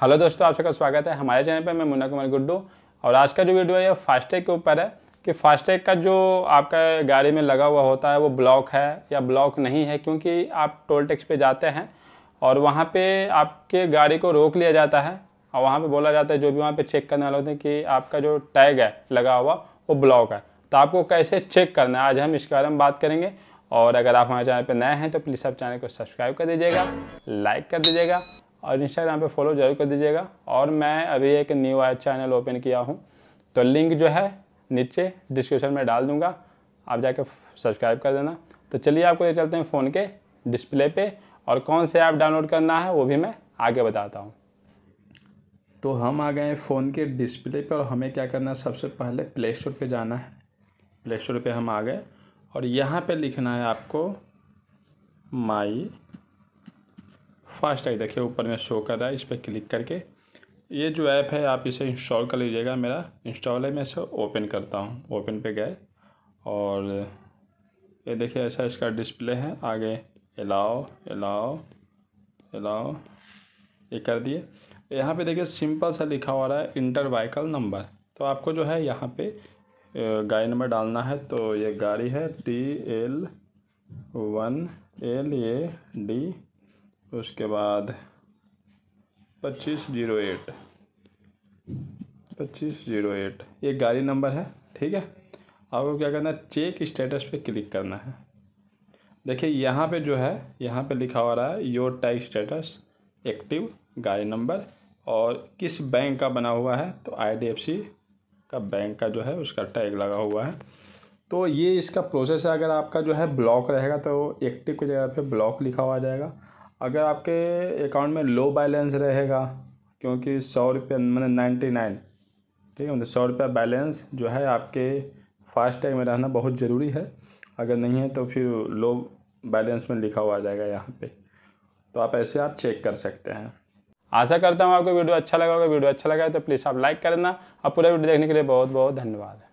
hello दोस्तों आप सबका स्वागत है हमारे चैनल पर मैं मुन्ना कुमार गुड्डू और आज का जो वीडियो है ये फास्टैग के ऊपर है कि फास्टैग का जो आपका गाड़ी में लगा हुआ होता है वो ब्लॉक है या ब्लॉक नहीं है क्योंकि आप टोल टैक्स पे जाते हैं और वहाँ पे आपके गाड़ी को रोक लिया जाता है और वहाँ पे बोला जाता है जो भी वहाँ पे चेक करने वाले होते हैं कि आपका जो टैग है लगा हुआ वो ब्लॉक है तो आपको कैसे चेक करना है आज हम इसके बारे में बात करेंगे और अगर आप हमारे चैनल पर नए हैं तो प्लीज़ आप चैनल को सब्सक्राइब कर दीजिएगा लाइक कर दीजिएगा और इंस्टाग्राम पे फॉलो जरूर कर दीजिएगा और मैं अभी एक न्यू आय चैनल ओपन किया हूँ तो लिंक जो है नीचे डिस्क्रिप्शन में डाल दूँगा आप जाके सब्सक्राइब कर देना तो चलिए आपको ले चलते हैं फ़ोन के डिस्प्ले पे और कौन से ऐप डाउनलोड करना है वो भी मैं आगे बताता हूँ तो हम आ गए फ़ोन के डिस्प्ले पर और हमें क्या करना है सबसे पहले प्ले स्टोर पर जाना है प्ले स्टोर पर हम आ गए और यहाँ पर लिखना है आपको माई फास्ट टैग देखिए ऊपर में शो कर रहा है इस पर क्लिक करके ये जो ऐप है आप इसे इंस्टॉल कर लीजिएगा मेरा इंस्टॉल है मैं इसे ओपन करता हूँ ओपन पे गए और ये देखिए ऐसा इसका डिस्प्ले है आगे अलाओ अलाओ अलाओ ये कर दिए यहाँ पे देखिए सिंपल सा लिखा हुआ रहा है इंटर वाइकल नंबर तो आपको जो है यहाँ पे गाड़ी नंबर डालना है तो ये गाड़ी है T L one L A D उसके बाद पच्चीस जीरो एट पच्चीस जीरो एट ये गाड़ी नंबर है ठीक है आपको क्या करना है चेक स्टेटस पे क्लिक करना है देखिए यहाँ पे जो है यहाँ पे लिखा हो रहा है योर टैक्स स्टेटस एक्टिव गाड़ी नंबर और किस बैंक का बना हुआ है तो आईडीएफसी का बैंक का जो है उसका टैग लगा हुआ है तो ये इसका प्रोसेस है अगर आपका जो है ब्लॉक रहेगा तो एक्टिव की जगह पे ब्लॉक लिखा हुआ जाएगा अगर आपके अकाउंट में लो बैलेंस रहेगा क्योंकि सौ रुपये मैंने नाइन्टी नाइन ठीक है मतलब सौ रुपया बैलेंस जो है आपके फास्टैग में रहना बहुत ज़रूरी है अगर नहीं है तो फिर लो बैलेंस में लिखा हुआ आ जाएगा यहाँ पे तो आप ऐसे आप चेक कर सकते हैं आशा करता हूँ आपको वीडियो अच्छा लगा होगा वीडियो अच्छा लगा है तो प्लीज़ आप लाइक करना और पूरा वीडियो देखने के लिए बहुत बहुत धन्यवाद